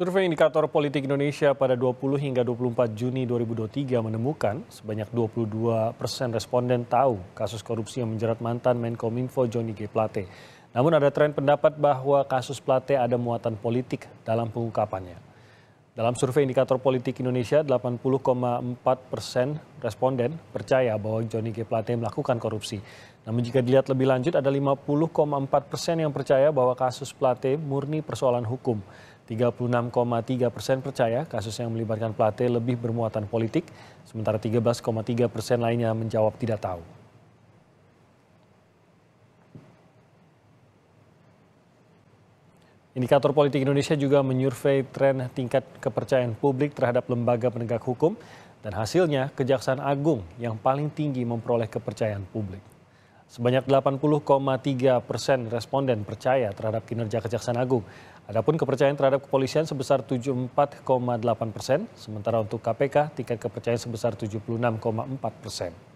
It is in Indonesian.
Survei Indikator Politik Indonesia pada 20 hingga 24 Juni 2023 menemukan sebanyak 22 persen responden tahu kasus korupsi yang menjerat mantan Menkominfo Johnny G. Plate. Namun ada tren pendapat bahwa kasus Plate ada muatan politik dalam pengungkapannya. Dalam survei Indikator Politik Indonesia, 80,4 persen responden percaya bahwa Johnny G. Plate melakukan korupsi. Namun jika dilihat lebih lanjut, ada 50,4 persen yang percaya bahwa kasus Plate murni persoalan hukum. 36,3 persen percaya kasus yang melibatkan Plate lebih bermuatan politik, sementara 13,3 persen lainnya menjawab tidak tahu. Indikator Politik Indonesia juga menyurvei tren tingkat kepercayaan publik terhadap lembaga penegak hukum dan hasilnya Kejaksaan Agung yang paling tinggi memperoleh kepercayaan publik. Sebanyak 80,3 persen responden percaya terhadap kinerja Kejaksaan Agung. Adapun kepercayaan terhadap kepolisian sebesar 74,8 persen, sementara untuk KPK tingkat kepercayaan sebesar 76,4 persen.